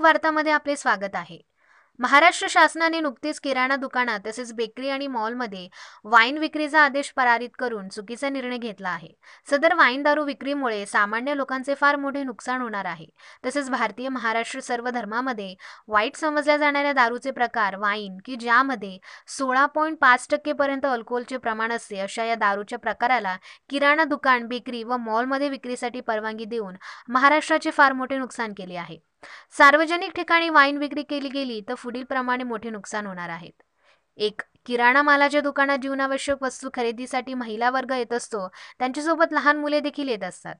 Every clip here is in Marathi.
वार्तामध्ये आपले स्वागत आहे महाराष्ट्र शासनाने नुकतीच किराणा दुकानात तसेच बेकरी आणि मॉलमध्ये वाईन विक्रीचा आदेश परारित करून चुकीचा निर्णय घेतला आहे सदर वाईन दारू विक्रीमुळे सामान्य लोकांचे फार मोठे नुकसान होणार आहे तसेच भारतीय महाराष्ट्र सर्व धर्मामध्ये वाईट समजल्या जाणाऱ्या दारूचे प्रकार वाईन की ज्यामध्ये सोळा पॉईंट पाच टक्केपर्यंत अल्कोहोलचे प्रमाण असते अशा या दारूच्या प्रकाराला किराणा दुकान बेकरी व मॉलमध्ये विक्रीसाठी परवानगी देऊन महाराष्ट्राचे फार मोठे नुकसान केले आहे सार्वजनिक ठिकाणी वाईन विक्री केली गेली तर पुढील प्रमाणे मोठे नुकसान होणार आहेत एक किराणा मालाच्या दुकानात जीवनावश्यक वस्तू खरेदीसाठी महिला वर्ग येत असतो त्यांच्यासोबत लहान मुले देखील येत असतात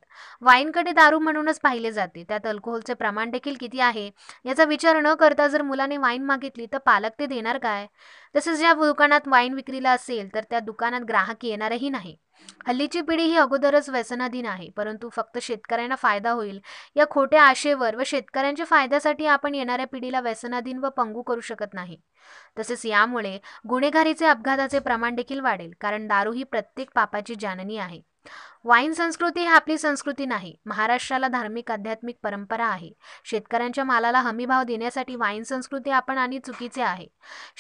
वाईनकडे दारू म्हणूनच पाहिले जाते त्यात अल्कोहोलचे प्रमाण देखील किती आहे याचा विचार न करता जर मुलाने वाईन मागितली तर पालक ते देणार काय तसेच ज्या दुकानात वाईन विक्रीला असेल तर त्या दुकानात ग्राहक येणारही नाही हल्लीची पिढी ही अगोदरच व्यसनाधीन आहे परंतु फक्त शेतकऱ्यांना फायदा होईल या खोट्या आशेवर व शेतकऱ्यांच्या फायद्यासाठी आपण येणाऱ्या पिढीला व्यसनाधीन व पंगू करू शकत नाही तसेच यामुळे गुन्हेगारीचे अपघाताचे प्रमाण देखील वाढेल कारण दारू ही प्रत्येक पापाची जाननी आहे वाईन संस्कृती ही आपली संस्कृती नाही महाराष्ट्राला धार्मिक आध्यात्मिक परंपरा आहे शेतकऱ्यांच्या मालाला हमीभाव देण्यासाठी वाईन संस्कृती आपण आणि चुकीचे आहे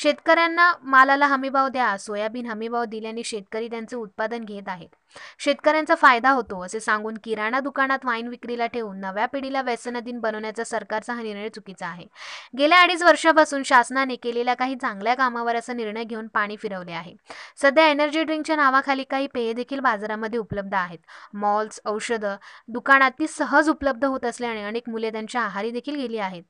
शेतकऱ्यांना मालाला हमीभाव द्या सोयाबीन हमीभाव दिल्याने शेतकरी त्यांचे उत्पादन घेत आहेत शेतकऱ्यांचा फायदा होतो असे सांगून किराणा दुकानात वाईन विक्रीला ठेवून नव्या पिढीला व्यसनाधीन बनवण्याचा सरकारचा हा निर्णय चुकीचा आहे गेल्या अडीच वर्षापासून शासनाने केलेल्या काही चांगल्या कामावर असा निर्णय घेऊन पाणी फिरवले आहे सध्या एनर्जी ड्रिंकच्या नावाखाली काही पेय देखील बाजारामध्ये उपलब्ध आहे आहेत मॉल्स औषधं दुकानात ती सहज उपलब्ध होत असल्याने अनेक मुले त्यांच्या आहारी देखील गेली आहेत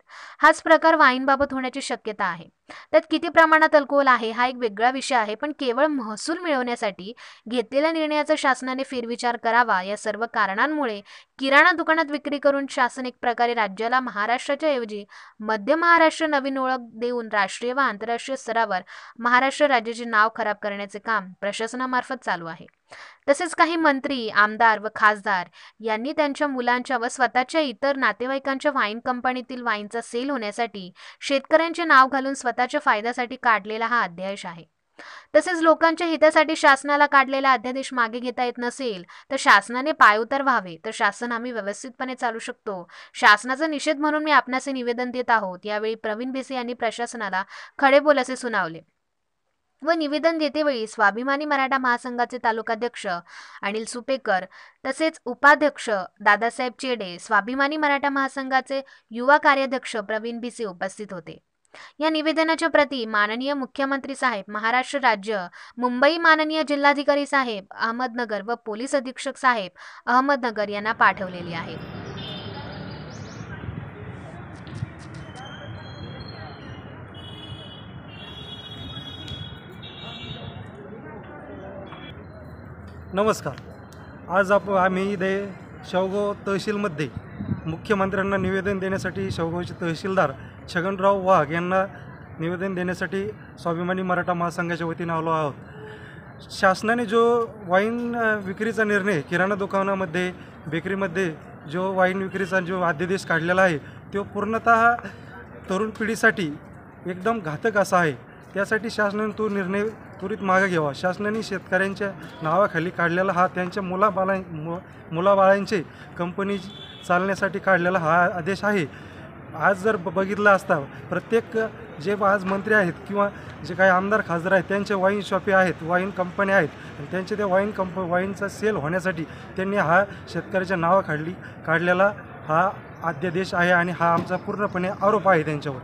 हाच प्रकार वाईनबाबत होण्याची शक्यता आहे त्यात किती प्रमाणात अल्कोहोल आहे हा एक वेगळा विषय आहे पण केवळ महसूल मिळवण्यासाठी घेतलेल्या निर्णयाचा शासनाने फेरविचार करावा या सर्व कारणांमुळे किराणा दुकानात विक्री करून शासन एक प्रकारे राज्याला महाराष्ट्राच्या ऐवजी मध्य महाराष्ट्र नवीन ओळख देऊन राष्ट्रीय व आंतरराष्ट्रीय स्तरावर महाराष्ट्र राज्याचे नाव खराब करण्याचे काम प्रशासनामार्फत चालू आहे तसेच काही मंत्री आमदार व खासदार यांनी त्यांच्या मुलांच्या व स्वतःच्या इतर नातेवाईकांच्या वाईन कंपनीतील वाईनचा सेल होण्यासाठी शेतकऱ्यांचे नाव घालून स्वतःच्या फायद्यासाठी काढलेला हा अध्यादेश आहे तसेच लोकांच्या हितासाठी शासनाला काढलेला अध्यादेश मागे घेता येत नसेल तर शासनाने पायउतार व्हावे तर शासन आम्ही व्यवस्थितपणे चालू शकतो शासनाचा निषेध म्हणून मी आपणाचे निवेदन देत आहोत यावेळी प्रवीण भिसे यांनी प्रशासनाला खडे बोल असे सुनावले व निवेदन देतेवेळी स्वाभिमानी मराठा महासंघाचे तालुकाध्यक्ष अनिल सुपेकर तसेच उपाध्यक्ष दादासाहेब चेडे स्वाभिमानी मराठा महासंघाचे युवा कार्याध्यक्ष प्रवीण भिसे उपस्थित होते या निवेदनाच्या प्रती माननीय मुख्यमंत्री साहेब महाराष्ट्र राज्य मुंबई माननीय जिल्हाधिकारी साहेब अहमदनगर व पोलीस अधीक्षक साहेब अहमदनगर यांना पाठवलेली आहे नमस्कार आज आप आम्ही दे शवगाव तहसीलमध्ये मुख्यमंत्र्यांना निवेदन देण्यासाठी शवगावचे तहसीलदार छगनराव वाघ यांना निवेदन देण्यासाठी स्वाभिमानी मराठा महासंघाच्या वतीने आलो आहोत शासनाने जो वाईन विक्रीचा निर्णय किराणा दुकानामध्ये बेकरीमध्ये जो वाईन विक्रीचा जो आद्यदेश काढलेला आहे तो पूर्णतः तरुण पिढीसाठी एकदम घातक असा आहे त्यासाठी शासनाने तो निर्णय त्वरित मागे घ्यावा शासनाने शेतकऱ्यांच्या नावाखाली काढलेला हा त्यांच्या मुलाबाला मु मुलाबाळांचे कंपनी चालण्यासाठी काढलेला हा आदेश आहे आज जर बघितला असता प्रत्येक जे आज मंत्री आहेत किंवा जे काही आमदार खासदार आहेत त्यांचे वाईन शॉपी आहेत वाईन कंपन्या आहेत आणि त्यांचे त्या वाईन कंप वाईनचा सेल होण्यासाठी त्यांनी हा शेतकऱ्याच्या नावाखाली काढलेला हा अध्यादेश आहे आणि हा आमचा पूर्णपणे आरोप आहे त्यांच्यावर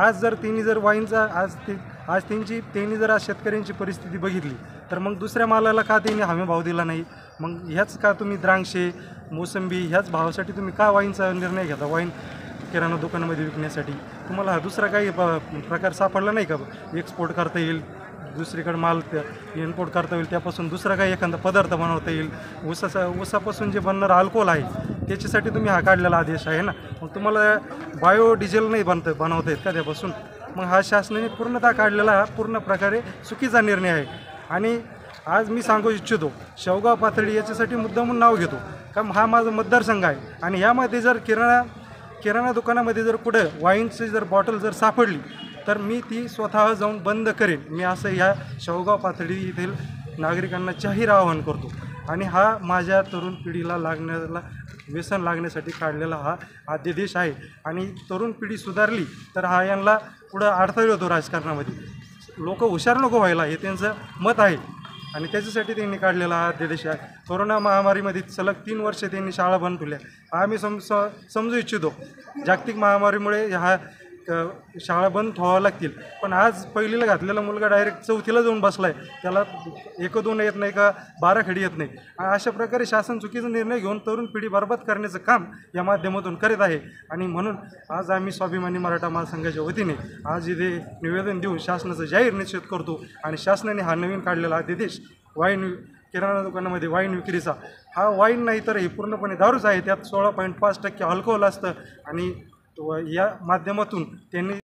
आज जर त्यांनी जर वाईनचा आज ते आज त्यांची त्यांनी जर आज शेतकऱ्यांची परिस्थिती बघितली तर मग दुसऱ्या मालाला का त्यांनी हमी भाव दिला नाही मग ह्याच का तुम्ही द्रांक्षे मोसंबी ह्याच भावासाठी तुम्ही का वाईनचा निर्णय घेता वाईन किराणा दुकानामध्ये विकण्यासाठी तुम्हाला हा दुसरा काही प्रकार सापडला नाही का एक्सपोर्ट करता येईल दुसरीकडे माल इम्पोर्ट करता येईल त्यापासून दुसरा काही एखादा पदार्थ बनवता येईल ऊसाचा उसापासून जे बनणारं अल्कोहोल आहे त्याच्यासाठी तुम्ही हा काढलेला आदेश आहे ना मग तुम्हाला बायोडिझेल नाही बनतं बनवत आहेत का त्यापासून मग हा शासनाने पूर्णतः काढलेला हा पूर्ण प्रकारे चुकीचा निर्णय आहे आणि आज मी सांगू इच्छितो शेवगाव पातळी याच्यासाठी मुद्दा म्हणून नाव घेतो कारण हा माझा मतदारसंघ आहे आणि यामध्ये जर किराणा किराणा दुकानामध्ये जर कुठं वाईनची जर बॉटल जर सापडली तर मी ती स्वतः जाऊन बंद करेन मी असं ह्या शेवगाव पातळी येथील नागरिकांना जाहीर आवाहन करतो आणि हा माझ्या तरुण पिढीला लागण्याला व्यसन लागण्यासाठी काढलेला हा आद्यदेश आहे आणि तरुण पिढी सुधारली तर हा यांना पुढं अडथळा येतो राजकारणामध्ये लोक हुशार नको व्हायला हे त्यांचं मत आहे आणि त्याच्यासाठी त्यांनी काढलेला हा अध्यादेश आहे कोरोना महामारीमध्ये सलग तीन वर्षे त्यांनी शाळा बंद ठेवल्या आम्ही सम समजू इच्छितो जागतिक महामारीमुळे हा शाळा बंद व्हावं लागतील पण आज पहिलीला घातलेला मुलगा डायरेक्ट चौथीला जाऊन बसला आहे त्याला एक दोन येत नाही का बारा खडी येत नाही अशा प्रकारे शासन चुकीचा निर्णय घेऊन तरुण पिढी बरबाद करण्याचं काम या माध्यमातून करीत आहे आणि म्हणून आज आम्ही स्वाभिमानी मराठा महासंघाच्या वतीने आज इथे निवेदन देऊन शासनाचा जाहीर निषेध करतो आणि शासनाने हा नवीन काढलेला अध्यादेश वाईन किराणा दुकानामध्ये वाईन विक्रीचा हा वाईन नाही तर हे पूर्णपणे दारूच आहे त्यात सोळा पॉईंट पाच टक्के अल्कोहोल असतं आणि व या माध्यमातून त्यांनी